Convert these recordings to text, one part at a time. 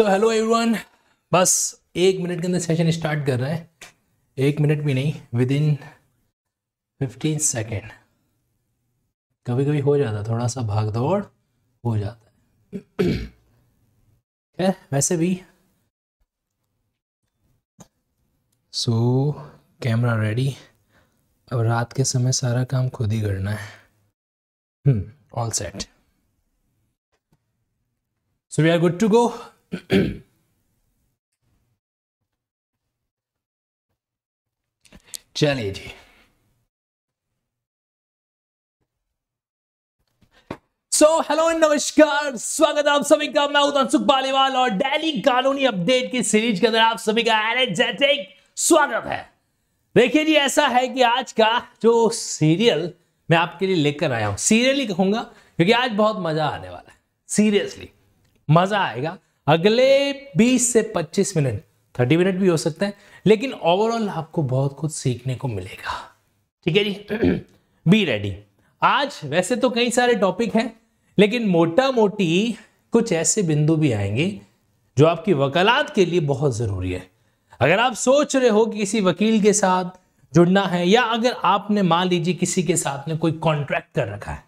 so hello everyone बस एक minute के अंदर सेशन स्टार्ट कर रहा है एक मिनट भी नहीं विद इन फिफ्टीन सेकेंड कभी कभी हो जाता थोड़ा सा भाग दौड़ हो जाता है खैर वैसे भी सो कैमरा रेडी अब रात के समय सारा काम खुद ही करना है all set so we are good to go चलिए जी सो हेलो नमस्कार स्वागत है आप सभी का मैं उदंसुख पालीवाल और डेली कानूनी अपडेट की सीरीज के अंदर आप सभी का एनर्जेटिक स्वागत है देखिए जी ऐसा है कि आज का जो सीरियल मैं आपके लिए लेकर आया हूं सीरियल ही कहूंगा क्योंकि आज बहुत मजा आने वाला है सीरियसली मजा आएगा अगले 20 से 25 मिनट 30 मिनट भी हो सकते हैं लेकिन ओवरऑल आपको बहुत कुछ सीखने को मिलेगा ठीक है जी बी रेडी आज वैसे तो कई सारे टॉपिक हैं लेकिन मोटा मोटी कुछ ऐसे बिंदु भी आएंगे जो आपकी वकालत के लिए बहुत ज़रूरी है अगर आप सोच रहे हो कि किसी वकील के साथ जुड़ना है या अगर आपने मान लीजिए किसी के साथ में कोई कॉन्ट्रैक्ट कर रखा है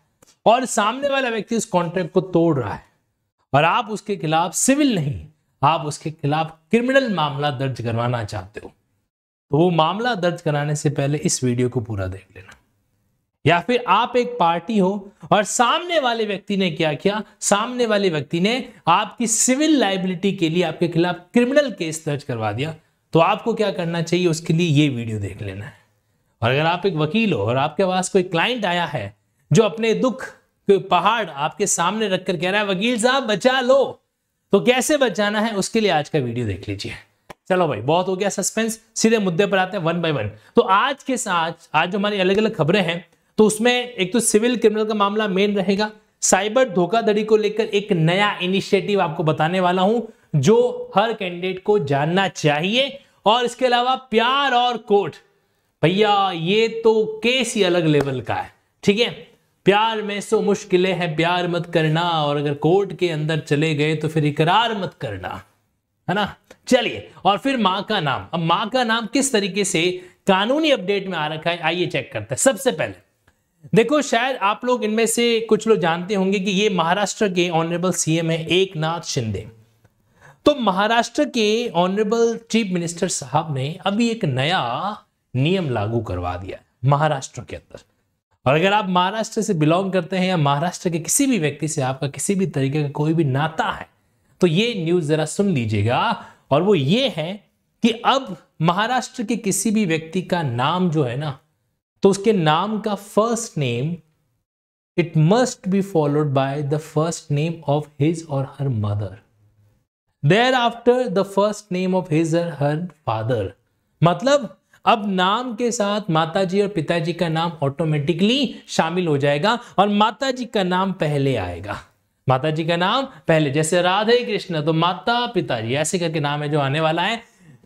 और सामने वाला व्यक्ति उस कॉन्ट्रैक्ट को तोड़ रहा है और आप उसके खिलाफ सिविल नहीं आप उसके खिलाफ क्रिमिनल मामला दर्ज करवाना चाहते हो तो वो मामला दर्ज कराने से पहले इस वीडियो को पूरा देख लेना या फिर आप एक पार्टी हो और सामने वाले व्यक्ति ने क्या किया सामने वाले व्यक्ति ने आपकी सिविल लाइबिलिटी के लिए आपके खिलाफ क्रिमिनल केस दर्ज करवा दिया तो आपको क्या करना चाहिए उसके लिए ये वीडियो देख लेना है और अगर आप एक वकील हो और आपके पास कोई क्लाइंट आया है जो अपने दुख पहाड़ आपके सामने रखकर कह रहा है वकील साहब बचा लो तो कैसे बचाना है उसके लिए आज का वीडियो देख लीजिए चलो भाई बहुत हो गया सस्पेंस सीधे मुद्दे पर आते हैं वन बाय वन तो आज के साथ आज जो हमारी अलग अलग खबरें हैं तो उसमें एक तो सिविल क्रिमिनल का मामला मेन रहेगा साइबर धोखाधड़ी को लेकर एक नया इनिशिएटिव आपको बताने वाला हूं जो हर कैंडिडेट को जानना चाहिए और इसके अलावा प्यार और कोर्ट भैया ये तो केस ही अलग लेवल का है ठीक है प्यार में सो मुश्किलें हैं प्यार मत करना और अगर कोर्ट के अंदर चले गए तो फिर इकरार मत करना है ना चलिए और फिर माँ का नाम अब माँ का नाम किस तरीके से कानूनी अपडेट में आ रखा है आइए चेक करते हैं सबसे पहले देखो शायद आप लोग इनमें से कुछ लोग जानते होंगे कि ये महाराष्ट्र के ऑनरेबल सीएम है एक नाथ शिंदे तो महाराष्ट्र के ऑनरेबल चीफ मिनिस्टर साहब ने अभी एक नया नियम लागू करवा दिया महाराष्ट्र के अंदर और अगर आप महाराष्ट्र से बिलोंग करते हैं या महाराष्ट्र के किसी भी व्यक्ति से आपका किसी भी तरीके का कोई भी नाता है तो ये न्यूज़ ज़रा सुन लीजिएगा और वो ये है कि अब महाराष्ट्र के किसी भी व्यक्ति का नाम जो है ना तो उसके नाम का first name it must be followed by the first name of his or her mother thereafter the first name of his or her father मतलब अब नाम के साथ माताजी और पिताजी का नाम ऑटोमेटिकली शामिल हो जाएगा और माताजी का नाम पहले आएगा माताजी का नाम पहले जैसे राधे कृष्ण तो माता पिताजी ऐसे करके नाम है जो आने वाला है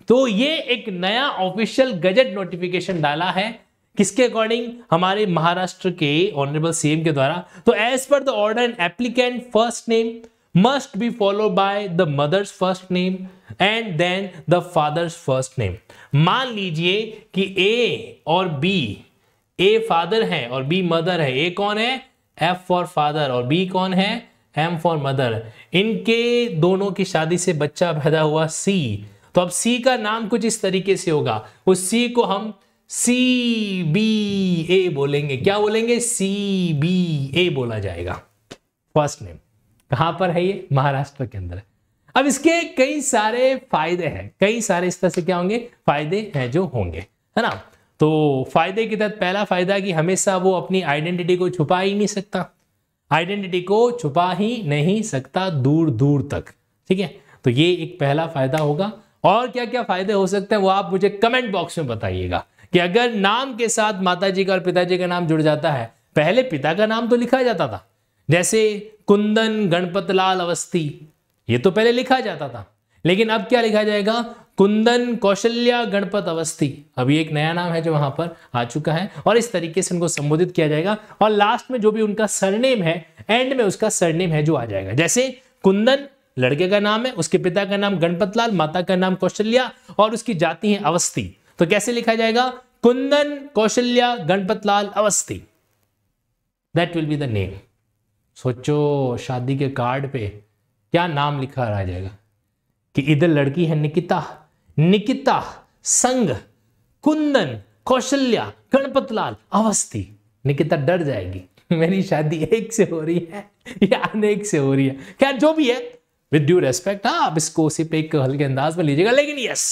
तो ये एक नया ऑफिशियल गजट नोटिफिकेशन डाला है किसके अकॉर्डिंग हमारे महाराष्ट्र के ऑनरेबल सीएम के द्वारा तो as per the order applicant first name must be follow by the mother's first name and then the father's first name मान लीजिए कि ए और बी ए फादर है और बी मदर है ए कौन है एफ फॉर फादर और बी कौन है एम फॉर मदर इनके दोनों की शादी से बच्चा पैदा हुआ सी तो अब सी का नाम कुछ इस तरीके से होगा उस सी को हम सी बी ए बोलेंगे क्या बोलेंगे सी बी ए बोला जाएगा फर्स्ट नेम कहां पर है ये महाराष्ट्र के अंदर अब इसके कई सारे फायदे हैं कई सारे इस तरह से क्या होंगे फायदे हैं जो होंगे है ना तो फायदे के तहत पहला फायदा कि हमेशा वो अपनी आइडेंटिटी को छुपा ही नहीं सकता आइडेंटिटी को छुपा ही नहीं सकता दूर दूर तक ठीक है तो ये एक पहला फायदा होगा और क्या क्या फायदे हो सकते हैं वो आप मुझे कमेंट बॉक्स में बताइएगा कि अगर नाम के साथ माता जी का और पिताजी का नाम जुड़ जाता है पहले पिता का नाम तो लिखा जाता था जैसे कुंदन गणपतलाल अवस्थी ये तो पहले लिखा जाता था लेकिन अब क्या लिखा जाएगा कुंदन कौशल्या गणपत अवस्थी अभी एक नया नाम है जो वहां पर आ चुका है और इस तरीके से उनको संबोधित किया जाएगा और लास्ट में जो भी उनका सरनेम है एंड में उसका सरनेम है जो आ जाएगा जैसे कुंदन लड़के का नाम है उसके पिता का नाम गणपतलाल माता का नाम कौशल्या और उसकी जाति है अवस्थी तो कैसे लिखा जाएगा Kundan Kaushalya Ganpatlal Awasthi that will be the name सोचो शादी के कार्ड पे क्या नाम लिखा रह जाएगा कि इधर लड़की है निकिता निकिता संग कुंदन कौशल्या गणपतलाल अवस्थी निकिता डर जाएगी मेरी शादी एक से हो रही है या अनेक से हो रही है क्या जो भी है विद ड्यू रेस्पेक्ट हाँ आप इसको उसी पे एक हल्के अंदाज में लीजिएगा लेकिन यस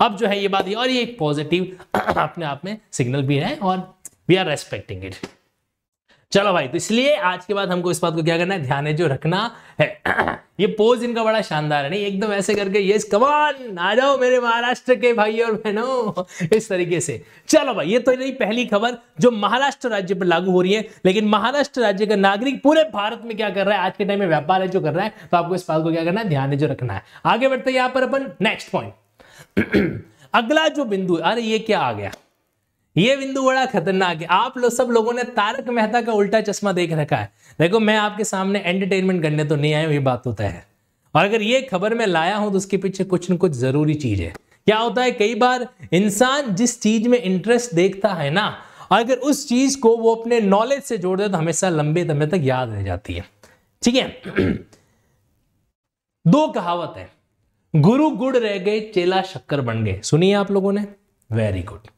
अब जो है ये बात और ये एक पॉजिटिव अपने आप में सिग्नल भी है और वी आर रेस्पेक्टिंग इट चलो भाई तो इसलिए आज के बाद हमको इस बात को क्या करना है ध्यान है जो रखना है ये पोज इनका बड़ा शानदार है नहीं एकदम ऐसे करके ये कमान आ जाओ मेरे महाराष्ट्र के भाई और बहनों इस तरीके से चलो भाई ये तो नहीं पहली खबर जो महाराष्ट्र राज्य पर लागू हो रही है लेकिन महाराष्ट्र राज्य का नागरिक पूरे भारत में क्या कर रहा है आज के टाइम में व्यापार है जो कर रहा है तो आपको इस बात को क्या करना है ध्यान है जो रखना है आगे बढ़ते यहां पर अपन नेक्स्ट पॉइंट अगला जो बिंदु अरे ये क्या आ गया ये बिंदु बड़ा खतरनाक है आप लोग सब लोगों ने तारक मेहता का उल्टा चश्मा देख रखा है देखो मैं आपके सामने एंटरटेनमेंट करने तो नहीं आया ये बात होता है और अगर ये खबर मैं लाया हूं तो उसके पीछे कुछ न कुछ जरूरी चीज है क्या होता है कई बार इंसान जिस चीज में इंटरेस्ट देखता है ना और अगर उस चीज को वो अपने नॉलेज से जोड़ दे तो हमेशा लंबे समय तक याद रह जाती है ठीक है दो कहावत है गुरु गुड़ रह गए चेला शक्कर बन गए सुनिए आप लोगों ने वेरी गुड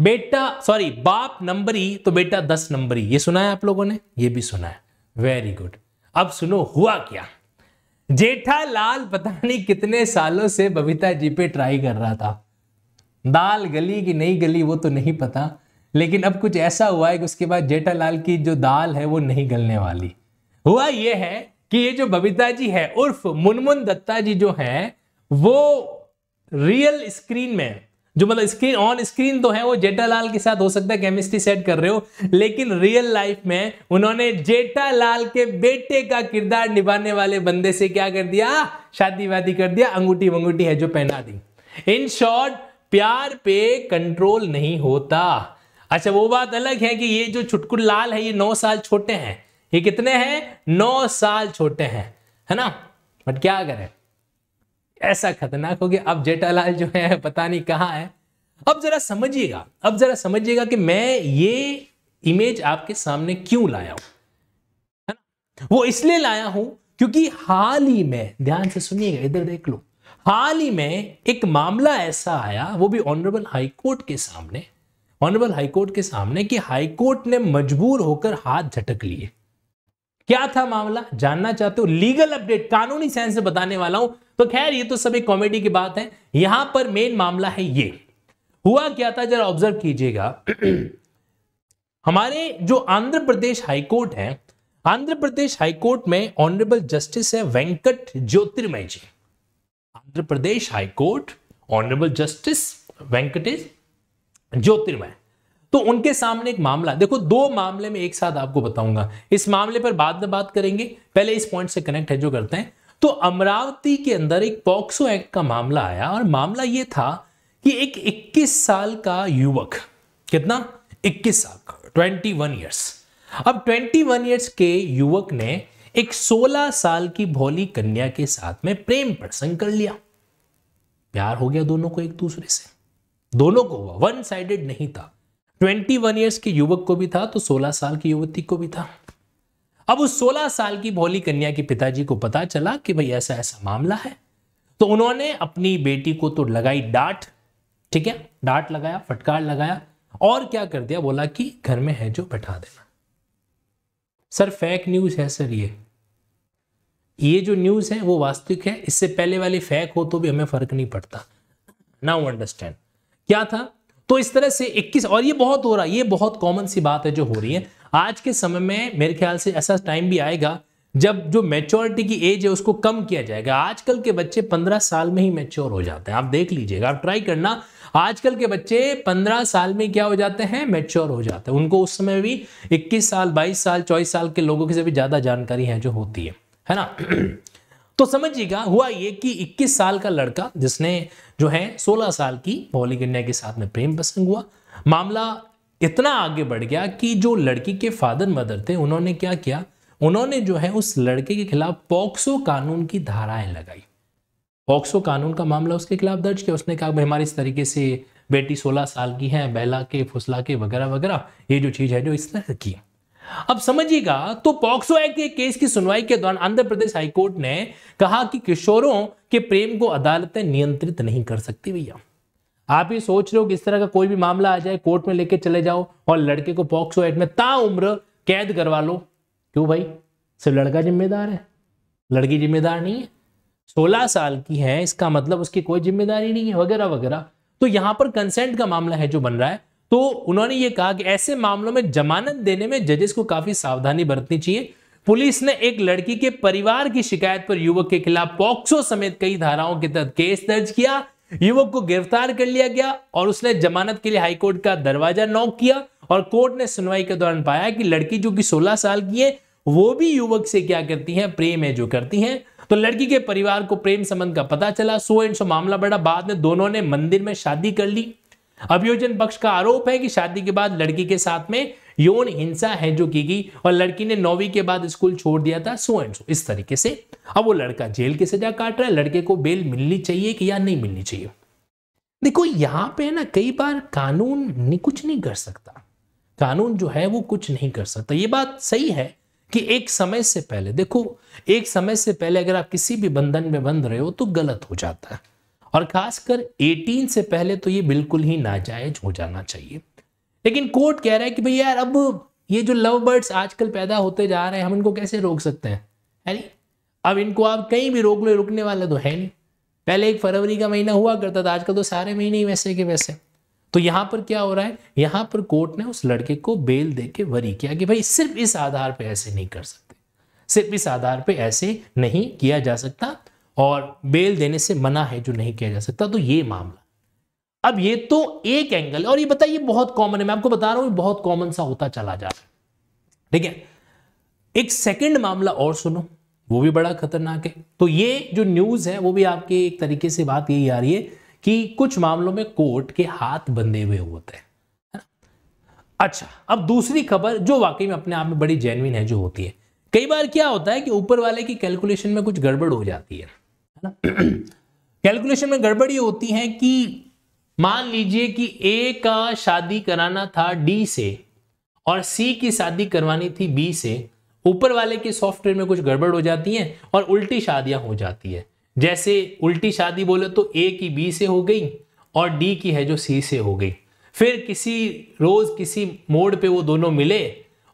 बेटा सॉरी बाप नंबरी तो बेटा दस नंबरी ये सुना है आप लोगों ने ये भी सुना है वेरी गुड अब सुनो हुआ क्या जेठालाल पता नहीं कितने सालों से बबीता जी पे ट्राई कर रहा था दाल गली की नहीं गली वो तो नहीं पता लेकिन अब कुछ ऐसा हुआ है कि उसके बाद जेठालाल की जो दाल है वो नहीं गलने वाली हुआ ये है कि ये जो बबीता जी है उर्फ मुनमुन दत्ता जी जो हैं वो रियल स्क्रीन में जो मतलब स्क्रीन ऑन स्क्रीन तो है वो जेठालाल के साथ हो सकता है केमिस्ट्री सेट कर रहे हो लेकिन रियल लाइफ में उन्होंने जेठालाल के बेटे का किरदार निभाने वाले बंदे से क्या कर दिया शादी वादी कर दिया अंगूठी वंगूठी है जो पहना दी इन शॉर्ट प्यार पे कंट्रोल नहीं होता अच्छा वो बात अलग है कि ये जो छुटकुट लाल है ये नौ साल छोटे हैं ये कितने हैं नौ साल छोटे हैं है ना बट क्या करें ऐसा खतरनाक हो गया अब जेठालाल जो है पता नहीं कहाँ है अब जरा समझिएगा अब जरा समझिएगा कि मैं ये इमेज आपके सामने क्यों लाया हूं है ना वो इसलिए लाया हूं क्योंकि हाल ही में ध्यान से सुनिएगा इधर देख लो हाल ही में एक मामला ऐसा आया वो भी ऑनरेबल हाईकोर्ट के सामने ऑनरेबल हाईकोर्ट के सामने कि हाईकोर्ट ने मजबूर होकर हाथ झटक लिए क्या था मामला जानना चाहते हो लीगल अपडेट कानूनी सेंस से बताने वाला हूं तो खैर ये तो सब एक कॉमेडी की बात है यहां पर मेन मामला है ये हुआ क्या था जरा ऑब्जर्व कीजिएगा हमारे जो आंध्र प्रदेश हाईकोर्ट है आंध्र प्रदेश हाईकोर्ट में ऑनरेबल जस्टिस है Venkat Jyotirmay ji Andhra Pradesh high court honourable justice Venkatesh Jyotirmay तो उनके सामने एक मामला देखो दो मामले में एक साथ आपको बताऊंगा इस मामले पर बाद में बात करेंगे पहले इस पॉइंट से कनेक्ट है जो करते हैं तो अमरावती के अंदर एक पॉक्सो एक्ट का मामला आया और मामला यह था कि एक 21 साल का युवक कितना 21 साल का ट्वेंटी वन ईयर्स अब 21 ईयर्स के युवक ने एक 16 साल की भोली कन्या के साथ में प्रेम प्रसंग कर लिया प्यार हो गया दोनों को एक दूसरे से दोनों को हुआ वन साइडेड नहीं था 21 ईयर्स के युवक को भी था तो 16 साल की युवती को भी था अब उस 16 साल की भोली कन्या के पिताजी को पता चला कि भाई ऐसा ऐसा मामला है तो उन्होंने अपनी बेटी को तो लगाई डांट ठीक है डांट लगाया फटकार लगाया और क्या कर दिया बोला कि घर में है जो बैठा देना सर फेक न्यूज है सर ये ये जो न्यूज है वो वास्तविक है इससे पहले वाली फेक हो तो भी हमें फर्क नहीं पड़ता नाउ अंडरस्टैंड क्या था तो इस तरह से 21 और ये बहुत हो रहा है ये बहुत कॉमन सी बात है जो हो रही है आज के समय में मेरे ख्याल से ऐसा टाइम भी आएगा जब जो मेच्योरिटी की एज है उसको कम किया जाएगा आजकल के बच्चे पंद्रह साल में ही मेच्योर हो जाते हैं आप देख लीजिएगा आप ट्राई करना आजकल के बच्चे पंद्रह साल में क्या हो जाते हैं मेच्योर हो जाते हैं उनको उस समय भी इक्कीस साल बाईस साल चौबीस साल के लोगों की से भी ज़्यादा जानकारी है जो होती है है ना तो समझिएगा हुआ ये कि इक्कीस साल का लड़का जिसने जो है सोलह साल की मौलिक कन्या के साथ में प्रेम प्रसंग हुआ मामला इतना आगे बढ़ गया कि जो लड़की के फादर मदर थे उन्होंने क्या किया उन्होंने जो है उस लड़के के खिलाफ पॉक्सो कानून की धाराएं लगाई पॉक्सो कानून का मामला उसके खिलाफ दर्ज किया उसने कहा भाई हमारे इस तरीके से बेटी 16 साल की है बैला के फुसला के वगैरह वगैरह ये जो चीज़ है जो इस तरह की अब समझिएगा तो पॉक्सो एक्ट के केस की सुनवाई के दौरान आंध्र प्रदेश हाईकोर्ट ने कहा कि किशोरों के प्रेम को अदालतें नियंत्रित नहीं कर सकती भैया आप ही सोच रहे हो कि इस तरह का कोई भी मामला आ जाए कोर्ट में लेके चले जाओ और लड़के को पॉक्सो एक्ट में ता उम्र कैद करवा लो क्यों भाई सिर्फ लड़का जिम्मेदार है लड़की जिम्मेदार नहीं है सोलह साल की है इसका मतलब उसकी कोई जिम्मेदारी नहीं है वगैरह वगैरह तो यहाँ पर कंसेंट का मामला है जो बन रहा है तो उन्होंने ये कहा कि ऐसे मामलों में जमानत देने में जजेस को काफी सावधानी बरतनी चाहिए पुलिस ने एक लड़की के परिवार की शिकायत पर युवक के खिलाफ पॉक्सो समेत कई धाराओं के तहत केस दर्ज किया युवक को गिरफ्तार कर लिया गया और उसने जमानत के लिए हाईकोर्ट का दरवाजा नॉक किया और कोर्ट ने सुनवाई के दौरान पाया कि लड़की जो कि 16 साल की है वो भी युवक से क्या करती है प्रेम है जो करती है तो लड़की के परिवार को प्रेम संबंध का पता चला सो एंड सो मामला बढ़ा बाद में दोनों ने मंदिर में शादी कर ली अभियोजन पक्ष का आरोप है कि शादी के बाद लड़की के साथ में यौन हिंसा है जो की गई और लड़की ने नौवीं के बाद स्कूल छोड़ दिया था सो एंड सो इस तरीके से अब वो लड़का जेल की सजा काट रहा है लड़के को बेल मिलनी चाहिए कि या नहीं मिलनी चाहिए देखो यहाँ पे ना कई बार कानून नहीं कुछ नहीं कर सकता कानून जो है वो कुछ नहीं कर सकता ये बात सही है कि एक समय से पहले देखो एक समय से पहले अगर आप किसी भी बंधन में बंध रहे हो तो गलत हो जाता है और खासकर 18 से पहले तो ये बिल्कुल ही नाजायज हो जाना चाहिए लेकिन कोर्ट कह रहा है कि भाई यार अब ये जो लव बर्ड्स आजकल पैदा होते जा रहे हैं हम इनको कैसे रोक सकते हैं है नहीं अब इनको आप कहीं भी रोक लो रुकने वाला तो है नहीं पहले एक फरवरी का महीना हुआ करता था आजकल तो सारे महीने ही वैसे के वैसे तो यहाँ पर क्या हो रहा है यहाँ पर कोर्ट ने उस लड़के को बेल दे के वरी किया कि भाई सिर्फ इस आधार पर ऐसे नहीं कर सकते सिर्फ इस आधार पर ऐसे नहीं किया जा सकता और बेल देने से मना है जो नहीं किया जा सकता तो ये मामला अब ये तो एक एंगल और ये बताइए बहुत कॉमन है मैं आपको बता रहा हूं बहुत कॉमन सा होता चला जा रहा है ठीक है एक सेकंड मामला और सुनो वो भी बड़ा खतरनाक है तो ये जो न्यूज है वो भी आपके एक तरीके से बात यही आ रही है कि कुछ मामलों में कोर्ट के हाथ बंधे हुए होते हैं अच्छा अब दूसरी खबर जो वाकई में अपने आप में बड़ी जेनविन है जो होती है कई बार क्या होता है कि ऊपर वाले की कैलकुलेशन में कुछ गड़बड़ हो जाती है ना कैलकुलेशन में गड़बड़ ये होती है कि मान लीजिए कि ए का शादी कराना था डी से और सी की शादी करवानी थी बी से ऊपर वाले के सॉफ्टवेयर में कुछ गड़बड़ हो जाती है और उल्टी शादियां हो जाती है जैसे उल्टी शादी बोले तो ए की बी से हो गई और डी की है जो सी से हो गई फिर किसी रोज किसी मोड़ पे वो दोनों मिले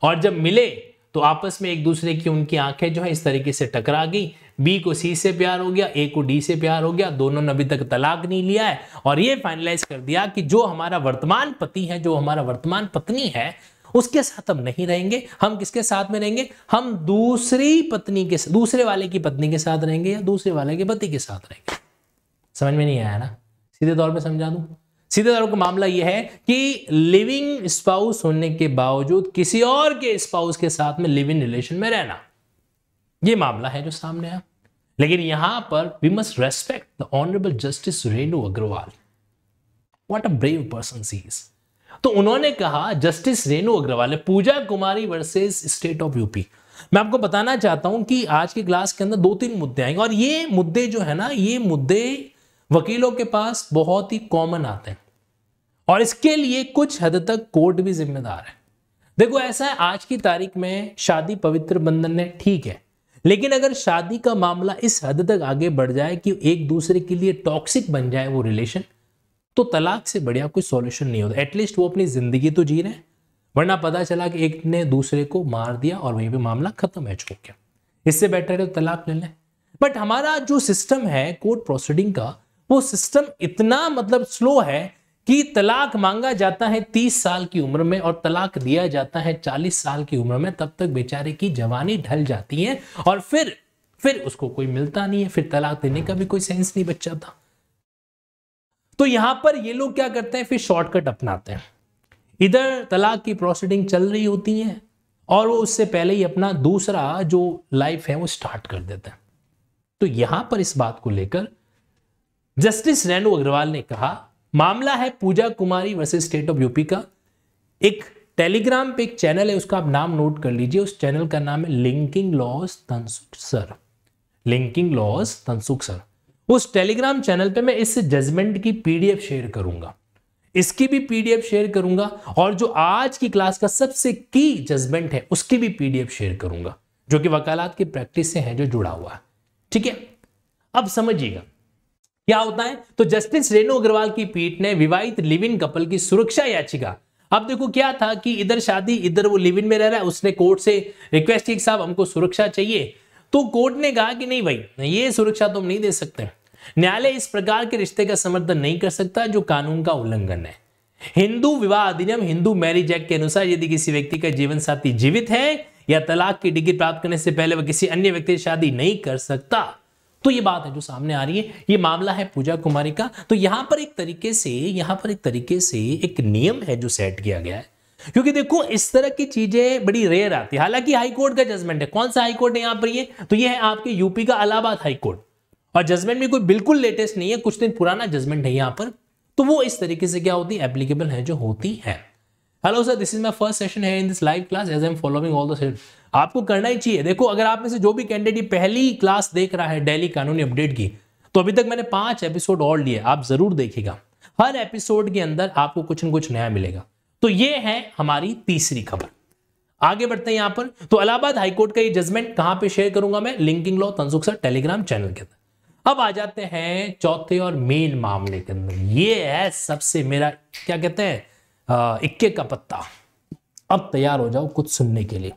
और जब मिले तो आपस में एक दूसरे की उनकी आंखें जो है इस तरीके से टकरा गई बी को सी से प्यार हो गया ए को डी से प्यार हो गया दोनों ने अभी तक तलाक नहीं लिया है और ये फाइनलाइज कर दिया कि जो हमारा वर्तमान पति है जो हमारा वर्तमान पत्नी है उसके साथ हम नहीं रहेंगे हम किसके साथ में रहेंगे हम दूसरी पत्नी के दूसरे वाले की पत्नी के साथ रहेंगे या दूसरे वाले के पति के साथ रहेंगे समझ में नहीं आया ना सीधे तौर पर समझा दू सीधे तौर पर मामला यह है कि लिविंग स्पाउस होने के बावजूद किसी और के स्पाउस के साथ में लिव इन रिलेशन में रहना यह मामला है जो सामने आया लेकिन यहां पर we must respect the honourable justice Renu Agarwal what a brave person she's तो उन्होंने कहा justice Renu Agarwal Pooja Kumari versus state of UP मैं आपको बताना चाहता हूं कि आज के क्लास के अंदर दो तीन मुद्दे आएंगे और ये मुद्दे जो है ना ये मुद्दे वकीलों के पास बहुत ही कॉमन आते हैं और इसके लिए कुछ हद तक कोर्ट भी जिम्मेदार है देखो ऐसा है आज की तारीख में शादी पवित्र बंधन ने ठीक है लेकिन अगर शादी का मामला इस हद तक आगे बढ़ जाए कि एक दूसरे के लिए टॉक्सिक बन जाए वो रिलेशन तो तलाक से बढ़िया कोई सॉल्यूशन नहीं होता एटलीस्ट वो अपनी ज़िंदगी तो जी रहे हैं वरना पता चला कि एक ने दूसरे को मार दिया और वहीं पे मामला खत्म है चुक गया इससे बेटर है तो तलाक ले लें बट हमारा जो सिस्टम है कोर्ट प्रोसीडिंग का वो सिस्टम इतना मतलब स्लो है कि तलाक मांगा जाता है तीस साल की उम्र में और तलाक दिया जाता है चालीस साल की उम्र में तब तक बेचारे की जवानी ढल जाती है और फिर फिर उसको कोई मिलता नहीं है फिर तलाक देने का भी कोई सेंस नहीं बच्चा था तो यहां पर ये लोग क्या करते हैं फिर शॉर्टकट अपनाते हैं इधर तलाक की प्रोसीडिंग चल रही होती है और वो उससे पहले ही अपना दूसरा जो लाइफ है वो स्टार्ट कर देते हैं तो यहां पर इस बात को लेकर जस्टिस रेणु अग्रवाल ने कहा मामला है Pooja Kumari versus state of UP का एक टेलीग्राम पे एक चैनल है उसका आप नाम नोट कर लीजिए उस चैनल का नाम है linking laws Tansukh sir linking laws Tansukh sir उस टेलीग्राम चैनल पे मैं इस जजमेंट की पीडीएफ शेयर करूंगा इसकी भी पीडीएफ शेयर करूंगा और जो आज की क्लास का सबसे की जजमेंट है उसकी भी पीडीएफ शेयर करूंगा जो कि वकालत की प्रैक्टिस से है जो जुड़ा हुआ है ठीक है अब समझिएगा क्या होता है तो जस्टिस रेणु अग्रवाल की पीठ ने विवाहित लिव इन कपल की सुरक्षा याचिका अब देखो क्या था कि इधर शादी इधर वो लिव इन में रह रहा है उसने कोर्ट से रिक्वेस्ट की साहब हमको सुरक्षा चाहिए तो कोर्ट ने कहा कि नहीं भाई ये सुरक्षा तुम तो नहीं दे सकते न्यायालय इस प्रकार के रिश्ते का समर्थन नहीं कर सकता जो कानून का उल्लंघन है हिंदू विवाह अधिनियम हिंदू मैरिज एक्ट के अनुसार यदि किसी व्यक्ति का जीवन साथी जीवित है या तलाक की डिग्री प्राप्त करने से पहले वह किसी अन्य व्यक्ति से शादी नहीं कर सकता तो ये बात है जो सामने आ रही है ये मामला है पूजा कुमारी का तो यहां पर एक तरीके से यहां पर एक तरीके से एक नियम है जो सेट किया गया है क्योंकि देखो इस तरह की चीजें बड़ी रेयर आती है हालांकि हाईकोर्ट का जजमेंट है कौन सा हाईकोर्ट है यहाँ पर ये तो ये है आपके यूपी का अलाहाबाद हाईकोर्ट और जजमेंट में कोई बिल्कुल लेटेस्ट नहीं है कुछ दिन पुराना जजमेंट है यहां पर तो वो इस तरीके से क्या होती है एप्लीकेबल है जो होती है hello sir this is my first session है in this live class as I am following all the session आपको करना ही चाहिए देखो अगर आप में से जो भी कैंडिडेट पहली क्लास देख रहा है डेली कानूनी अपडेट की तो अभी तक मैंने पांच एपिसोड और लिए आप जरूर देखिएगा हर एपिसोड के अंदर आपको कुछ न कुछ नया मिलेगा तो ये है हमारी तीसरी खबर आगे बढ़ते हैं यहां पर तो इलाहाबाद हाईकोर्ट का ये जजमेंट कहां पे शेयर करूंगा मैं linking law Tansukh sir Telegram channel के अंदर अब आ जाते हैं चौथे और मेन मामले के अंदर ये है सबसे मेरा क्या कहते हैं इक्के का पत्ता अब तैयार हो जाओ कुछ सुनने के लिए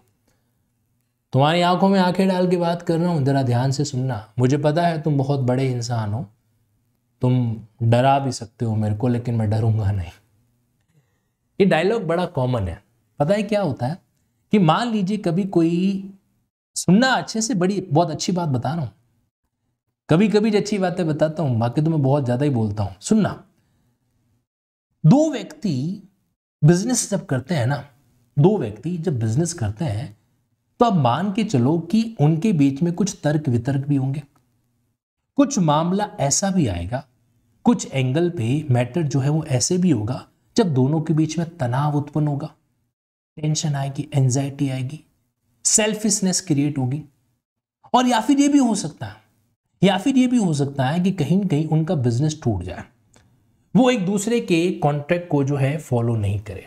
तुम्हारी आंखों में आंखें डाल के बात कर रहा हूँ ज़रा ध्यान से सुनना मुझे पता है तुम बहुत बड़े इंसान हो तुम डरा भी सकते हो मेरे को लेकिन मैं डरूंगा नहीं ये डायलॉग बड़ा कॉमन है पता है क्या होता है कि मान लीजिए कभी कोई सुनना अच्छे से बड़ी बहुत अच्छी बात बता रहा हूँ कभी कभी अच्छी बातें बताता हूँ बाकी तो मैं बहुत ज़्यादा ही बोलता हूँ सुनना दो व्यक्ति बिजनेस जब करते हैं ना दो व्यक्ति जब बिजनेस करते हैं तो आप मान के चलो कि उनके बीच में कुछ तर्क वितर्क भी होंगे कुछ मामला ऐसा भी आएगा कुछ एंगल पे मैटर जो है वो ऐसे भी होगा जब दोनों के बीच में तनाव उत्पन्न होगा टेंशन आएगी एंजाइटी आएगी सेल्फिशनेस क्रिएट होगी और या फिर ये भी हो सकता है या फिर ये भी हो सकता है कि कहीं कहीं उनका बिजनेस टूट जाए वो एक दूसरे के कॉन्ट्रैक्ट को जो है फॉलो नहीं करे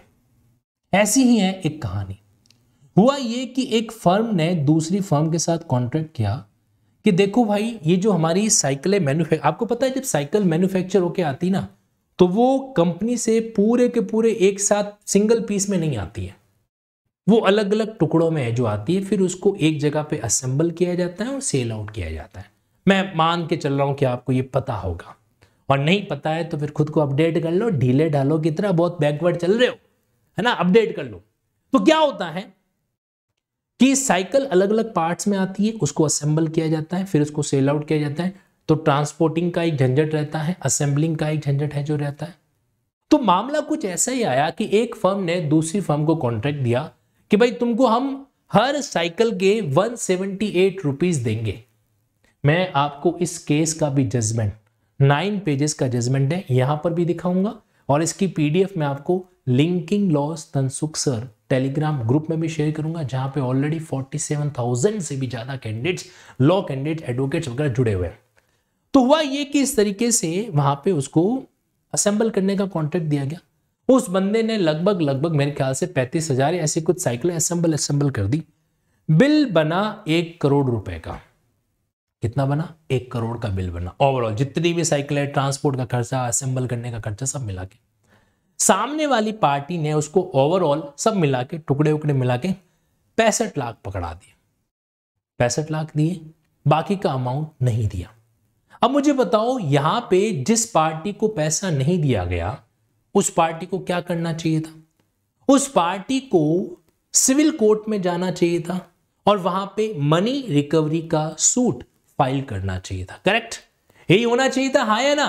ऐसी ही है एक कहानी हुआ ये कि एक फर्म ने दूसरी फर्म के साथ कॉन्ट्रैक्ट किया कि देखो भाई ये जो हमारी साइकिलें मैन्युफैक्चर आपको पता है जब साइकिल मैन्युफैक्चर होके आती ना तो वो कंपनी से पूरे के पूरे एक साथ सिंगल पीस में नहीं आती है वो अलग अलग टुकड़ों में है जो आती है फिर उसको एक जगह पे असेंबल किया जाता है और सेल आउट किया जाता है मैं मान के चल रहा हूँ कि आपको ये पता होगा और नहीं पता है तो फिर खुद को अपडेट कर लो ढीले ढालो कितना बहुत बैकवर्ड चल रहे हो है ना अपडेट कर लो तो क्या होता है कि साइकिल अलग अलग पार्ट्स में आती है उसको असेंबल किया जाता है फिर उसको सेल आउट किया जाता है तो ट्रांसपोर्टिंग का एक झंझट रहता है असेंबलिंग का एक झंझट है जो रहता है तो मामला कुछ ऐसा ही आया कि एक फर्म ने दूसरी फर्म को कॉन्ट्रैक्ट दिया कि भाई तुमको हम हर साइकिल के वन सेवेंटी एट रुपीज देंगे मैं आपको इस केस का भी जजमेंट नाइन पेजेस का जजमेंट है यहां पर भी दिखाऊंगा और इसकी पीडीएफ में आपको linking laws Tansukh sir Telegram group में भी शेयर करूंगा जहां पे ऑलरेडी 47,000 से भी ज़्यादा कैंडिडेट्स लॉ कैंडिडेट एडवोकेट्स वगैरह जुड़े हुए हैं तो हुआ ये कि इस तरीके से वहां पे उसको असेंबल करने का कॉन्ट्रैक्ट दिया गया उस बंदे ने लगभग लगभग मेरे ख्याल से पैंतीस हजार ऐसी कुछ साइकिलें असेंबल असेंबल कर दी बिल बना एक करोड़ रुपए का कितना बना एक करोड़ का बिल बना ओवरऑल जितनी भी साइकिल है ट्रांसपोर्ट का खर्चा असेंबल करने का खर्चा सब मिला के सामने वाली पार्टी ने उसको ओवरऑल सब मिला के टुकड़े उकड़े मिला के पैंसठ लाख पकड़ा दिए पैंसठ लाख दिए बाकी का अमाउंट नहीं दिया अब मुझे बताओ यहां पे जिस पार्टी को पैसा नहीं दिया गया उस पार्टी को क्या करना चाहिए था उस पार्टी को सिविल कोर्ट में जाना चाहिए था और वहां पे मनी रिकवरी का सूट फाइल करना चाहिए था करेक्ट यही होना चाहिए था हाँ या ना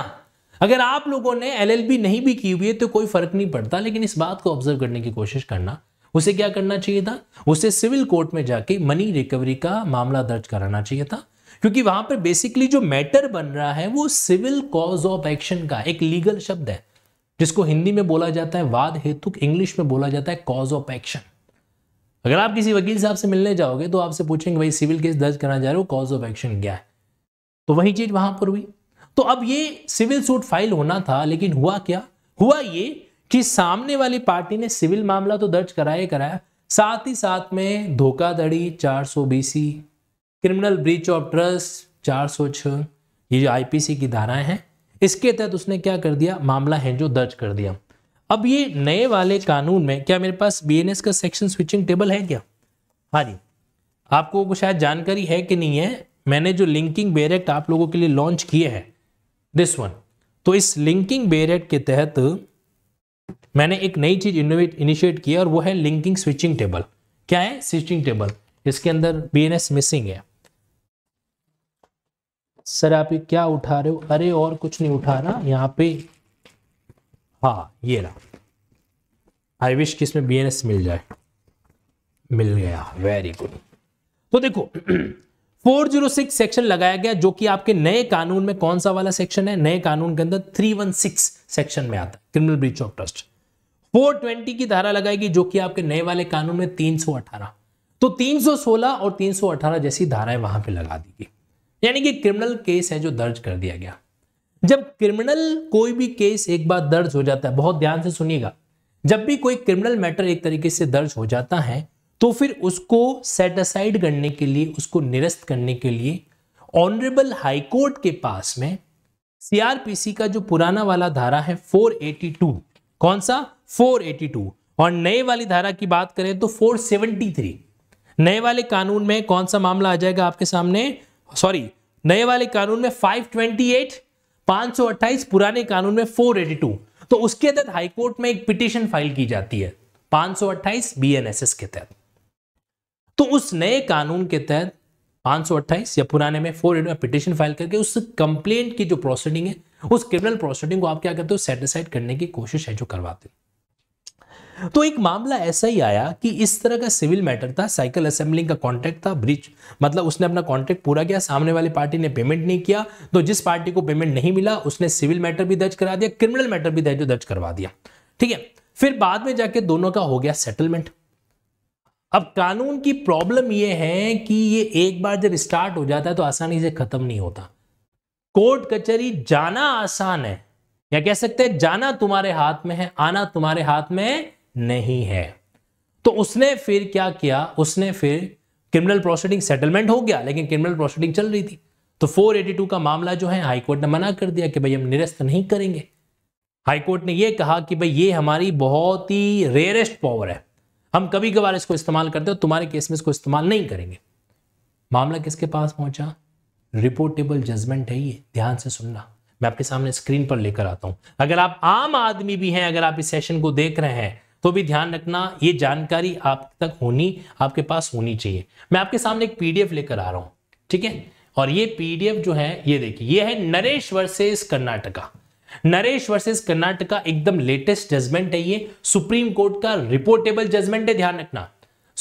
अगर आप लोगों ने एलएलबी नहीं भी की हुई है तो कोई फर्क नहीं पड़ता लेकिन इस बात को ऑब्जर्व करने की कोशिश करना उसे क्या करना चाहिए था उसे सिविल कोर्ट में जाके मनी रिकवरी का मामला दर्ज कराना चाहिए था क्योंकि वहां पर बेसिकली जो मैटर बन रहा है वो सिविल कॉज ऑफ एक्शन का एक लीगल शब्द है जिसको हिंदी में बोला जाता है वाद हेतु इंग्लिश में बोला जाता है कॉज ऑफ एक्शन अगर आप किसी वकील साहब से मिलने जाओगे तो आपसे पूछेंगे भाई सिविल केस दर्ज करना जा रहे हो कॉज ऑफ एक्शन क्या है तो वही चीज़ वहां पर हुई तो अब ये सिविल सूट फाइल होना था लेकिन हुआ क्या हुआ ये कि सामने वाली पार्टी ने सिविल मामला तो दर्ज कराया कराया साथ ही साथ में धोखाधड़ी चार सौ बीसी क्रिमिनल ब्रीच ऑफ ट्रस्ट चार सौ छः ये जो आईपीसी की धाराएं हैं इसके तहत उसने क्या कर दिया मामला है जो दर्ज कर दिया अब ये नए वाले कानून में क्या मेरे पास बीएनएस का सेक्शन स्विचिंग टेबल है क्या हाँ जी आपको शायद जानकारी है कि नहीं है मैंने जो लिंकिंग बेरेक्ट आप लोगों के लिए लॉन्च किए हैं दिस वन तो इस लिंकिंग बेरेक्ट के तहत मैंने एक नई चीज इनोवेट इनिशिएट किया और वो है लिंकिंग स्विचिंग टेबल क्या है स्विचिंग टेबल इसके अंदर बीएनएस मिसिंग है सर आप ये क्या उठा रहे हो अरे और कुछ नहीं उठा रहा यहाँ पे हाँ ये रहा आई विश कि इसमें बी मिल जाए मिल गया वेरी गुड तो देखो 406 सेक्शन लगाया गया जो कि आपके नए कानून में कौन सा वाला सेक्शन है नए कानून के अंदर 316 सेक्शन में आता है क्रिमिनल ब्रीच ऑफ ट्रस्ट 420 की धारा लगाएगी जो कि आपके नए वाले कानून में 318 तो 316 और 318 जैसी धाराएं वहां पे लगा दी गई यानी कि क्रिमिनल केस है जो दर्ज कर दिया गया जब क्रिमिनल कोई भी केस एक बार दर्ज हो जाता है बहुत ध्यान से सुनिएगा जब भी कोई क्रिमिनल मैटर एक तरीके से दर्ज हो जाता है तो फिर उसको सेट असाइड करने के लिए उसको निरस्त करने के लिए ऑनरेबल हाईकोर्ट के पास में सीआरपीसी का जो पुराना वाला धारा है 482 कौन सा 482 और नए वाली धारा की बात करें तो 473 नए वाले कानून में कौन सा मामला आ जाएगा आपके सामने सॉरी नए वाले कानून में 528 528 पुराने कानून में 482 तो उसके तहत हाईकोर्ट में एक पिटिशन फाइल की जाती है 528 बीएनएसएस के तहत तो उस नए कानून के तहत 528 या पुराने में 482 में पिटिशन फाइल करके उस कंप्लेंट की जो प्रोसीडिंग है उस क्रिमिनल प्रोसीडिंग को आप क्या करते हो सेटिसाइड करने की कोशिश है जो करवाते हो तो एक मामला ऐसा ही आया कि इस तरह का सिविल मैटर था साइकिल असेंबलिंग का कॉन्ट्रैक्ट था ब्रिज मतलब उसने अपना कॉन्ट्रैक्ट पूरा किया सामने वाली पार्टी ने पेमेंट नहीं किया तो जिस पार्टी को पेमेंट नहीं मिला उसने सिविल मैटर भी दर्ज करा दिया क्रिमिनल मैटर भी दर्ज करवा दिया ठीक है फिर बाद में जाके दोनों का हो गया सेटलमेंट अब कानून की प्रॉब्लम यह है कि ये एक बार जब स्टार्ट हो जाता है तो आसानी से खत्म नहीं होता कोर्ट कचहरी जाना आसान है या कह सकते हैं जाना तुम्हारे हाथ में है आना तुम्हारे हाथ में है नहीं है तो उसने फिर क्या किया उसने फिर क्रिमिनल प्रोसीडिंग सेटलमेंट हो गया लेकिन क्रिमिनल प्रोसीडिंग चल रही थी तो 482 का मामला जो है हाईकोर्ट ने मना कर दिया कि भाई हम निरस्त नहीं करेंगे हाईकोर्ट ने यह कहा कि भाई ये हमारी बहुत ही रेयरेस्ट पावर है हम कभी कभार इसको इस्तेमाल करते हो तुम्हारे केस में इसको इस्तेमाल नहीं करेंगे मामला किसके पास पहुंचा रिपोर्टेबल जजमेंट है ये ध्यान से सुनना मैं आपके सामने स्क्रीन पर लेकर आता हूं अगर आप आम आदमी भी हैं अगर आप इस सेशन को देख रहे हैं तो भी ध्यान रखना ये जानकारी आप तक होनी आपके पास होनी चाहिए मैं आपके सामने एक पीडीएफ लेकर आ रहा हूँ ठीक है और ये पीडीएफ जो है ये देखिए ये है नरेश वर्सेस कर्नाटका नरेश वर्सेस कर्नाटका एकदम लेटेस्ट जजमेंट है ये सुप्रीम कोर्ट का रिपोर्टेबल जजमेंट है ध्यान रखना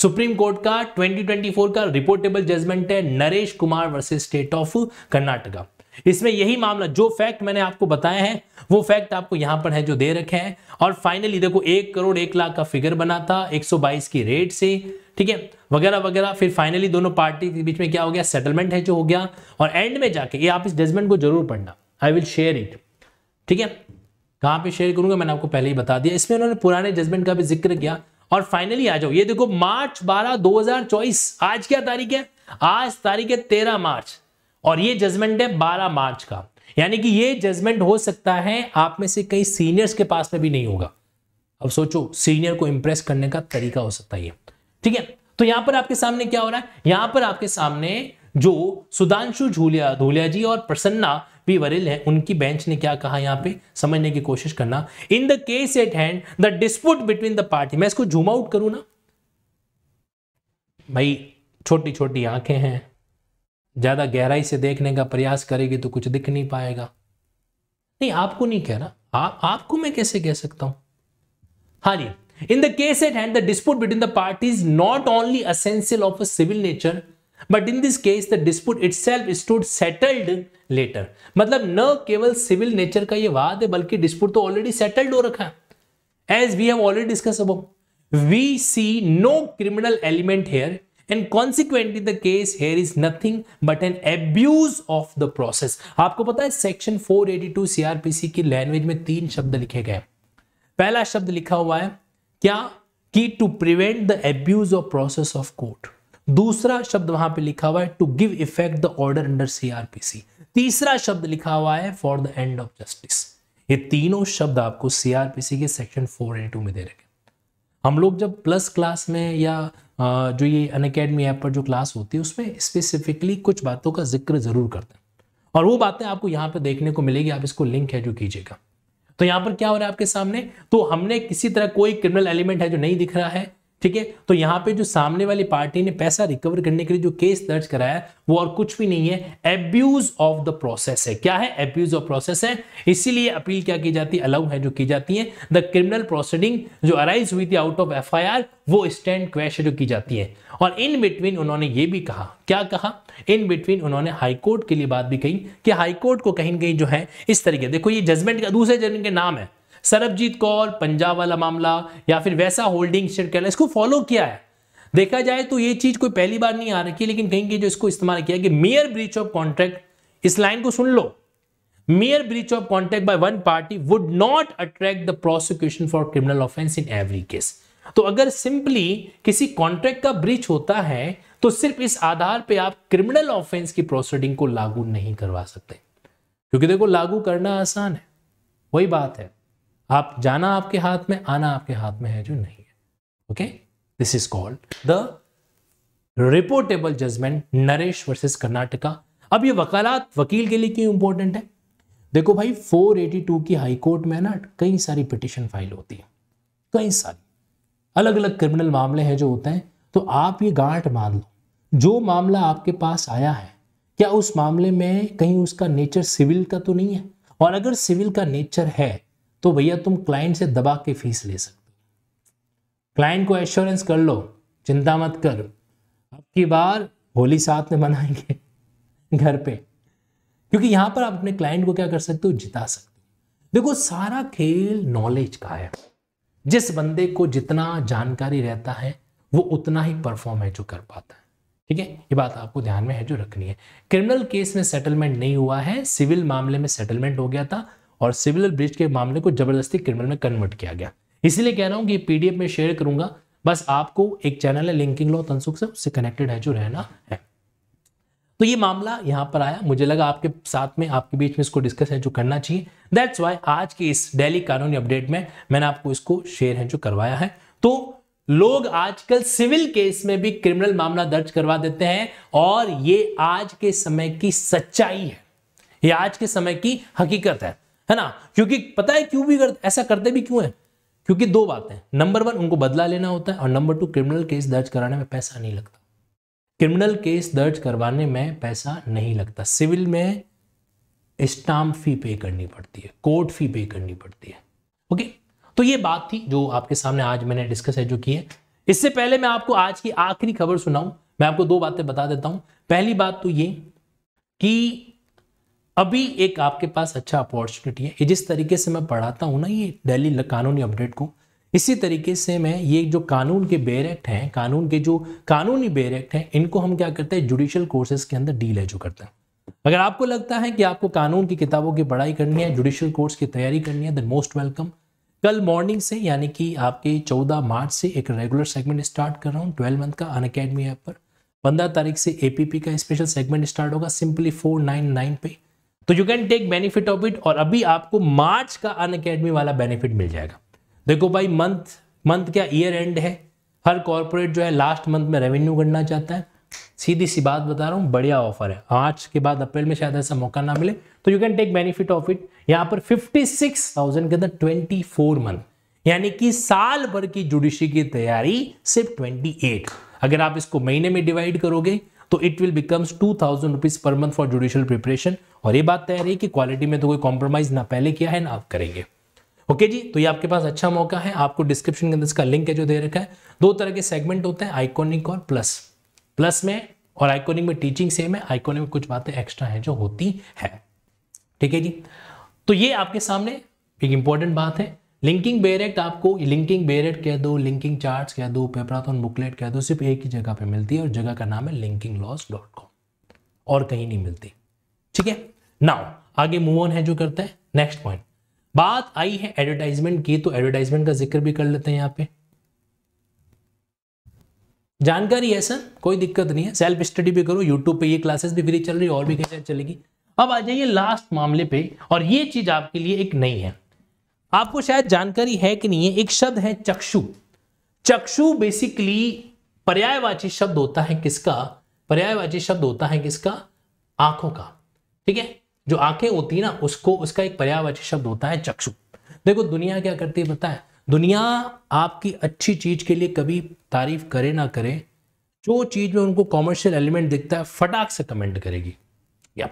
सुप्रीम कोर्ट का 2024 का रिपोर्टेबल जजमेंट है Naresh Kumar versus state of Karnataka इसमें यही मामला जो फैक्ट मैंने आपको बताया है वो फैक्ट आपको यहां पर है जो दे रखे हैं और फाइनली देखो एक करोड़ एक लाख का फिगर बना था 122 की रेट से ठीक है वगैरह वगैरह फिर फाइनली दोनों पार्टी के बीच में क्या हो गया सेटलमेंट है जो हो गया और एंड में जाके ये आप इस जजमेंट को जरूर पढ़ना आई विल शेयर इट ठीक है कहां पे शेयर करूंगा मैंने आपको पहले ही बता दिया इसमें उन्होंने पुराने जजमेंट का भी जिक्र किया और फाइनली आ जाओ ये देखो मार्च बारह दो आज क्या तारीख है आज तारीख है तेरह मार्च और ये जजमेंट है 12 मार्च का यानी कि ये जजमेंट हो सकता है आप में से कई सीनियर्स के पास में भी नहीं होगा अब सोचो सीनियर को इंप्रेस करने का तरीका हो सकता है ठीक है तो यहां पर आपके सामने क्या हो रहा है यहां पर आपके सामने जो सुधांशु झूलिया धूलिया जी और प्रसन्ना पी वरिल है उनकी बेंच ने क्या कहा यहां पे समझने की कोशिश करना in the case at hand the dispute between the party मैं इसको जूम आउट करूं ना भाई छोटी छोटी आंखें हैं ज़्यादा गहराई से देखने का प्रयास करेगी तो कुछ दिख नहीं पाएगा नहीं आपको नहीं कह रहा आ, आपको मैं कैसे कह सकता हूं हाँ जी in the case at hand the dispute between the parties not only essential of a civil nature but in this case the dispute itself stood settled later मतलब न केवल सिविल नेचर का ये वाद है बल्कि डिस्प्यूट तो already settled हो रखा है as we have already discuss about we see no criminal element here and consequently the case here is nothing but an abuse of the process आपको पता है सेक्शन 482 सीआरपीसी की लैंग्वेज में तीन शब्द लिखे गए पहला शब्द लिखा हुआ है क्या कि to prevent the abuse of process of court दूसरा शब्द वहां पे लिखा हुआ है to give effect the order under CrPC तीसरा शब्द लिखा हुआ है for the end of justice ये तीनों शब्द आपको सीआरपीसी के सेक्शन 482 में दे रखे हम लोग जब प्लस क्लास में या जो ये अन अकेडमी ऐप पर जो क्लास होती है उसमें स्पेसिफिकली कुछ बातों का जिक्र ज़रूर करते हैं और वो बातें आपको यहाँ पर देखने को मिलेगी आप इसको लिंक है जो कीजिएगा तो यहाँ पर क्या हो रहा है आपके सामने तो हमने किसी तरह कोई क्रिमिनल एलिमेंट है जो नहीं दिख रहा है ठीक है तो यहाँ पे जो सामने वाली पार्टी ने पैसा रिकवर करने के लिए जो केस दर्ज कराया वो और कुछ भी नहीं है एब्यूज ऑफ द प्रोसेस है क्या है एब्यूज ऑफ प्रोसेस है इसीलिए अपील क्या की जाती है अलाउ है जो की जाती है द क्रिमिनल प्रोसीडिंग जो अराइज हुई थी आउट ऑफ एफ वो स्टैंड क्वेश्चन जो की जाती है और इन बिटवीन उन्होंने ये भी कहा क्या कहा इन बिटवीन उन्होंने हाईकोर्ट के लिए बात भी कही कि हाईकोर्ट को कहीं कहीं जो है इस तरीके देखो ये जजमेंट का दूसरे जजमेंट के नाम है सरबजीत कौर पंजाब वाला मामला या फिर वैसा होल्डिंग शेयर कहला इसको फॉलो किया है देखा जाए तो ये चीज कोई पहली बार नहीं आ रही है लेकिन कहीं जो इसको इस्तेमाल किया कि मेयर ब्रीच ऑफ कॉन्ट्रैक्ट इस लाइन को सुन लो mere breach of contract by one party would not attract the prosecution for criminal offence in every case तो अगर सिंपली किसी कॉन्ट्रैक्ट का ब्रीच होता है तो सिर्फ इस आधार पे आप क्रिमिनल ऑफेंस की प्रोसीडिंग को लागू नहीं करवा सकते क्योंकि देखो लागू करना आसान है वही बात है आप जाना आपके हाथ में आना आपके हाथ में है जो नहीं है okay this is called the reportable judgment Naresh versus Karnataka अब ये वकालत वकील के लिए क्यों इंपॉर्टेंट है देखो भाई 482 की हाई कोर्ट में ना कई सारी पिटिशन फाइल होती है कई सारी अलग अलग क्रिमिनल मामले हैं जो होते हैं तो आप ये गांठ मान लो जो मामला आपके पास आया है क्या उस मामले में कहीं उसका नेचर सिविल का तो नहीं है और अगर सिविल का नेचर है तो भैया तुम क्लाइंट से दबा के फीस ले सकते हो क्लाइंट को एश्योरेंस कर लो चिंता मत कर अब की बार होली साथ में मनाएंगे घर पे क्योंकि यहां पर आप अपने क्लाइंट को क्या कर सकते हो जिता सकते हो देखो सारा खेल नॉलेज का है जिस बंदे को जितना जानकारी रहता है वो उतना ही परफॉर्म है जो कर पाता है ठीक है ये बात आपको ध्यान में है जो रखनी है क्रिमिनल केस में सेटलमेंट नहीं हुआ है सिविल मामले में सेटलमेंट हो गया था और सिविल ब्रिज के मामले को जबरदस्ती क्रिमिनल में कन्वर्ट किया गया इसीलिए कह रहा हूँ कि पीडीएफ में शेयर करूंगा बस आपको एक चैनल है लिंकिंग लॉ तनसुख से उससे कनेक्टेड है जो रहना है तो ये मामला यहाँ पर आया मुझे लगा आपके साथ में आपके बीच में इसको डिस्कस है जो करना चाहिए दैट्स वाई आज के इस डेली कानूनी अपडेट में मैंने आपको इसको शेयर है जो करवाया है तो लोग आजकल सिविल केस में भी क्रिमिनल मामला दर्ज करवा देते हैं और ये आज के समय की सच्चाई है ये आज के समय की हकीकत है है ना क्योंकि पता है क्यों भी कर, ऐसा करते भी क्यों है क्योंकि दो बातें नंबर वन उनको बदला लेना होता है और नंबर टू क्रिमिनल केस दर्ज कराने में पैसा नहीं लगता क्रिमिनल केस दर्ज करवाने में पैसा नहीं लगता सिविल में स्टाम्प फी पे करनी पड़ती है कोर्ट फी पे करनी पड़ती है ओके तो ये बात थी जो आपके सामने आज मैंने डिस्कस है जो की है इससे पहले मैं आपको आज की आखिरी खबर सुनाऊं मैं आपको दो बातें बता देता हूं पहली बात तो ये कि अभी एक आपके पास अच्छा अपॉर्चुनिटी है ये जिस तरीके से मैं पढ़ाता हूँ ना ये डेली कानूनी अपडेट को इसी तरीके से मैं ये जो कानून के बेर एक्ट हैं कानून के जो कानूनी बेर एक्ट हैं इनको हम क्या करते हैं जुडिशियल कोर्सेज के अंदर डील है जो करते हैं अगर आपको लगता है कि आपको कानून की किताबों की पढ़ाई करनी है जुडिशियल कोर्स की तैयारी करनी है दैन मोस्ट वेलकम कल मॉर्निंग से यानी कि आपके 14 मार्च से एक रेगुलर सेगमेंट स्टार्ट कर रहा हूँ ट्वेल्व मंथ का अन अकेडमी ऐप पर पंद्रह तारीख से एपीपी का स्पेशल सेगमेंट स्टार्ट होगा सिंपली फोर नाइन नाइन पे तो you can take benefit of it और अभी आपको मार्च का अन अकेडमी वाला बेनिफिट मिल जाएगा देखो भाई मंथ मंथ क्या ईयर एंड है हर कॉरपोरेट जो है लास्ट मंथ में रेवेन्यू करना चाहता है सीधी सी बात बता रहा हूँ बढ़िया ऑफर है मार्च के बाद अप्रैल में शायद ऐसा मौका ना मिले तो you can take benefit of it यहाँ पर 56,000 के अंदर 24 मंथ यानी कि साल भर की जुडिशी की तैयारी सिर्फ 28 अगर आप इसको महीने में डिवाइड करोगे तो it will becomes two thousand rupees per month for judicial preparation और ये बात तय रही कि क्वालिटी में तो कोई कॉम्प्रोमाइज ना पहले किया है ना आप करेंगे ओके okay जी तो ये आपके पास अच्छा मौका है आपको डिस्क्रिप्शन के अंदर इसका लिंक है जो दे रखा है दो तरह के सेगमेंट होते हैं आइकोनिक और प्लस प्लस में और आइकोनिक में टीचिंग सेम है आइकोनिक में कुछ बातें एक्स्ट्रा हैं जो होती है ठीक है जी तो ये आपके सामने एक इंपॉर्टेंट बात है लिंकिंग बेरेट आपको लिंकिंग बेरेट कह दो लिंकिंग चार्ट्स कह दो पेपराथन बुकलेट कह दो सिर्फ एक ही जगह पे मिलती है और जगह का नाम है लिंकिंग लॉस डॉट कॉम और कहीं नहीं मिलती ठीक है नाउ आगे मूव ऑन है जो करते हैं नेक्स्ट पॉइंट बात आई है एडवर्टाइजमेंट की तो एडवर्टाइजमेंट का जिक्र भी कर लेते हैं यहाँ पे जानकारी है सर कोई दिक्कत नहीं है सेल्फ स्टडी भी करो यूट्यूब पे ये क्लासेस भी फ्री चल रही है और भी कैसे चलेगी अब आ जाइए लास्ट मामले पे और ये चीज आपके लिए एक नई है आपको शायद जानकारी है कि नहीं है एक शब्द है चक्षु चक्षु बेसिकली पर्यायवाची शब्द होता है किसका पर्यायवाची शब्द होता है किसका आंखों का ठीक है जो आंखें होती है ना उसको उसका एक पर्यायवाची शब्द होता है चक्षु देखो दुनिया क्या करती है बताए दुनिया आपकी अच्छी चीज के लिए कभी तारीफ करे ना करे जो चीज में उनको कॉमर्शियल एलिमेंट दिखता है फटाक से कमेंट करेगी या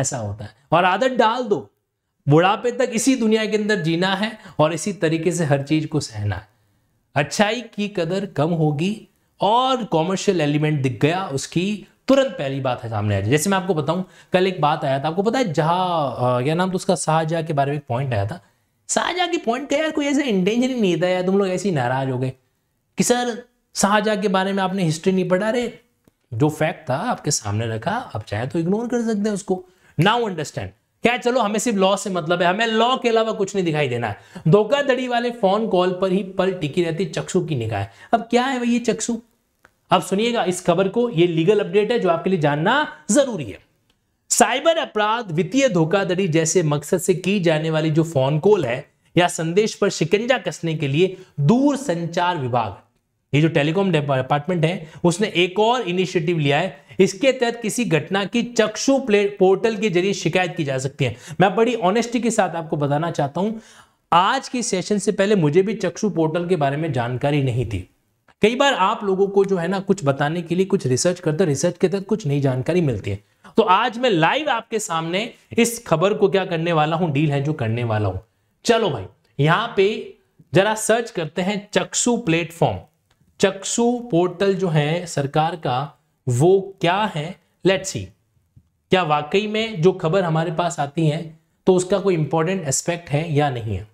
ऐसा होता है और आदत डाल दो बुढ़ापे तक इसी दुनिया के अंदर जीना है और इसी तरीके से हर चीज़ को सहना है अच्छाई की कदर कम होगी और कॉमर्शियल एलिमेंट दिख गया उसकी तुरंत पहली बात है सामने आ जाए जैसे मैं आपको बताऊं कल एक बात आया था आपको पता है जहां क्या नाम तो उसका शाहजहा के बारे में एक पॉइंट आया था शाहजहा के पॉइंट का यार कोई ऐसा इंडेंजर ही नहीं था यार तुम लोग ऐसे ही नाराज हो गए कि सर शाहजहाँ के बारे में आपने हिस्ट्री नहीं पढ़ा रे जो फैक्ट था आपके सामने रखा आप चाहे तो इग्नोर कर सकते हैं उसको नाउ अंडरस्टैंड क्या चलो हमें सिर्फ लॉ से मतलब है हमें लॉ के अलावा कुछ नहीं दिखाई देना है धोखाधड़ी वाले फोन कॉल पर ही पल टिकी रहती चक्षु की निगाह अब क्या है भाई ये चक्षु अब सुनिएगा इस खबर को ये लीगल अपडेट है जो आपके लिए जानना जरूरी है साइबर अपराध वित्तीय धोखाधड़ी जैसे मकसद से की जाने वाली जो फोन कॉल है या संदेश पर शिकंजा कसने के लिए दूर संचार विभाग ये जो टेलीकॉम डिपार्टमेंट है उसने एक और इनिशिएटिव लिया है इसके तहत किसी घटना की चक्षु पोर्टल के जरिए शिकायत की जा सकती है मैं बड़ी ऑनेस्टी के साथ आपको बताना चाहता हूं आज की सेशन से पहले मुझे भी चक्षु पोर्टल के बारे में जानकारी नहीं थी कई बार आप लोगों को जो है ना कुछ बताने के लिए कुछ रिसर्च करते रिसर्च के तहत कुछ नई जानकारी मिलती है तो आज मैं लाइव आपके सामने इस खबर को क्या करने वाला हूं डील है जो करने वाला हूं चलो भाई यहां पे जरा सर्च करते हैं चक्षु प्लेटफॉर्म चक्षु पोर्टल जो है सरकार का वो क्या है लेट्स सी क्या वाकई में जो खबर हमारे पास आती है तो उसका कोई इंपॉर्टेंट एस्पेक्ट है या नहीं है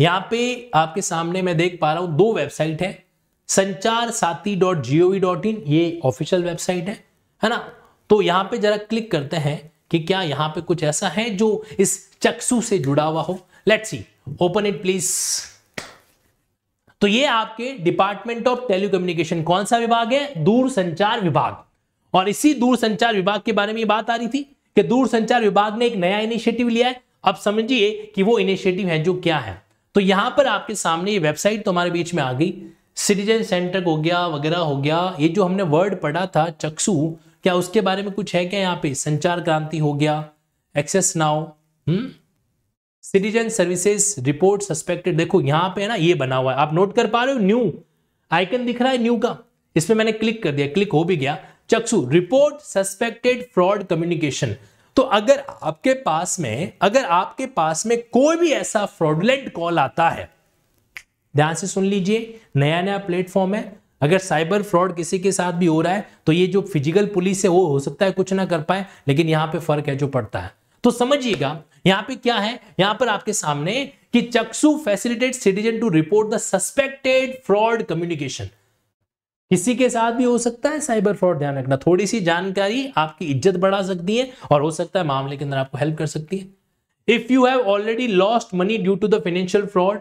यहां पे आपके सामने मैं देख पा रहा हूं दो वेबसाइट है संचार साथी डॉट जीओवी डॉट इन ये ऑफिशियल वेबसाइट है है ना तो यहां पे जरा क्लिक करते हैं कि क्या यहां पे कुछ ऐसा है जो इस चक्षु से जुड़ा हुआ हो let's see open it please तो ये आपके डिपार्टमेंट ऑफ टेलीकम्युनिकेशन कौन सा विभाग है दूर संचार विभाग और इसी दूर संचार विभाग के बारे में बात आ रही थी कि दूर संचार विभाग ने एक नया इनिशिएटिव लिया है अब समझिए कि वो इनिशिएटिव है जो क्या है तो यहां पर आपके सामने ये वेबसाइट तो हमारे बीच में आ गई सिटीजन सेंटर हो गया वगैरह हो गया ये जो हमने वर्ड पढ़ा था चक्षु क्या उसके बारे में कुछ है क्या यहाँ पे संचार क्रांति हो गया access now hmm citizen services report suspected देखो यहां पे है ना ये बना हुआ है आप नोट कर पा रहे हो न्यू आइकन दिख रहा है न्यू का इसमें मैंने क्लिक कर दिया क्लिक हो भी गया Chakshu report suspected fraud communication तो अगर आपके पास में अगर आपके पास में कोई भी ऐसा फ्रॉडलेंट कॉल आता है ध्यान से सुन लीजिए नया नया प्लेटफॉर्म है अगर साइबर फ्रॉड किसी के साथ भी हो रहा है तो ये जो फिजिकल पुलिस है वो हो सकता है कुछ ना कर पाए लेकिन यहां पे फर्क है जो पड़ता है तो समझिएगा यहां पे क्या है यहां पर आपके सामने कि Chakshu facilitate citizen to report the suspected fraud communication किसी के साथ भी हो सकता है साइबर फ्रॉड ध्यान रखना थोड़ी सी जानकारी आपकी इज्जत बढ़ा सकती है और हो सकता है मामले के अंदर आपको हेल्प कर सकती है if you have already lost money due to the financial fraud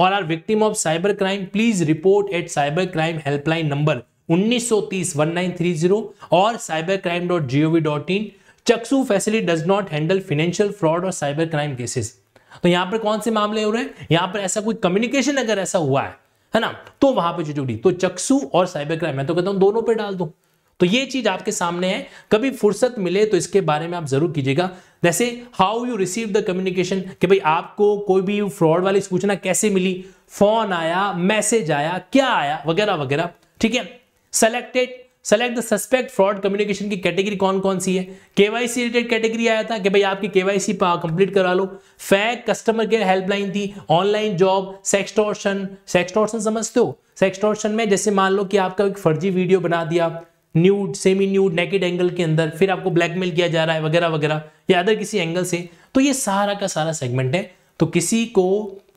or are victim of cyber crime please report at cyber crime helpline number 1930 1930 or cybercrime.gov.in Chakshu facility does not handle financial fraud or cyber crime cases तो यहां पर कौन से मामले हो रहे हैं यहां पर ऐसा कोई कम्युनिकेशन अगर ऐसा हुआ है है ना तो वहां पर जो जुड़ी तो चक्सू और साइबर क्राइम मैं तो कहता हूं दोनों पे डाल दो तो ये चीज आपके सामने है कभी फुर्सत मिले तो इसके बारे में आप जरूर कीजिएगा जैसे how you receive the communication कि भाई आपको कोई भी फ्रॉड वाली सूचना कैसे मिली फोन आया मैसेज आया क्या आया वगैरह वगैरह ठीक है selected select the suspect fraud communication की कैटेगरी कौन कौन सी है केवाईसी रिलेटेड कैटेगरी आया था कि भाई आपकी केवाईसी कंप्लीट करा लो फैक कस्टमर केयर हेल्पलाइन थी ऑनलाइन जॉब सेक्सटॉर्शन सेक्सटॉर्शन समझते हो सेक्सटॉर्शन में जैसे मान लो कि आपका एक फर्जी वीडियो बना दिया nude semi nude naked angle के अंदर फिर आपको ब्लैकमेल किया जा रहा है वगैरह वगैरह या अदर किसी एंगल से तो ये सारा का सारा सेगमेंट है तो किसी को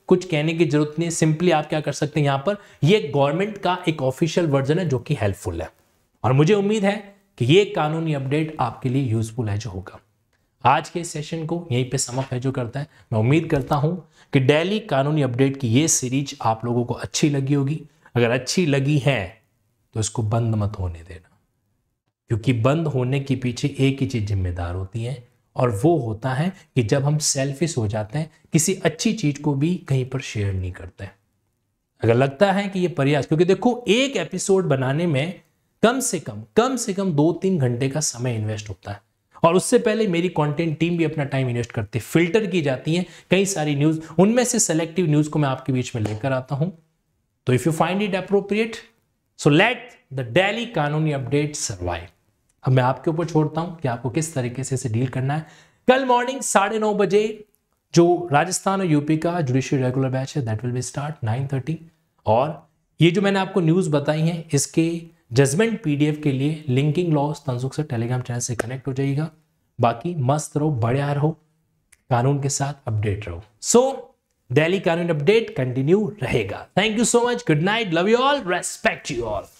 कुछ कहने की जरूरत नहीं सिंपली आप क्या कर सकते हैं यहाँ पर ये गवर्नमेंट का एक ऑफिशियल वर्जन है जो कि हेल्पफुल है और मुझे उम्मीद है कि ये कानूनी अपडेट आपके लिए यूजफुल है जो होगा आज के सेशन को यहीं पे समअप है जो करता है मैं उम्मीद करता हूँ कि डेली कानूनी अपडेट की ये सीरीज आप लोगों को अच्छी लगी होगी अगर अच्छी लगी है तो इसको बंद मत होने देना क्योंकि बंद होने के पीछे एक ही चीज़ जिम्मेदार होती है और वो होता है कि जब हम सेल्फिश हो जाते हैं किसी अच्छी चीज़ को भी कहीं पर शेयर नहीं करते अगर लगता है कि ये प्रयास क्योंकि देखो एक एपिसोड बनाने में कम से कम कम से कम दो तीन घंटे का समय इन्वेस्ट होता है और उससे पहले मेरी कंटेंट टीम भी अपना टाइम इन्वेस्ट करती है फिल्टर की जाती है कई सारी न्यूज़ उनमें से सेलेक्टिव न्यूज़ को मैं आपके बीच में लेकर आता हूं तो if you find it appropriate so let the daily कानूनी अपडेट सर्वाइव अब मैं आपके ऊपर छोड़ता हूं कि आपको किस तरीके से इसे डील करना है कल मॉर्निंग साढ़े नौ बजे जो राजस्थान और यूपी का जुडिशियल रेगुलर बैच है that will be start nine thirty और ये जो मैंने आपको न्यूज़ बताई है इसके जजमेंट पीडीएफ के लिए लिंकिंग लॉस तनसुख से टेलीग्राम चैनल से कनेक्ट हो जाएगा बाकी मस्त रहो बढ़िया रहो कानून के साथ अपडेट रहो so Delhi Kanoon update continue रहेगा thank you so much good night love you all respect you all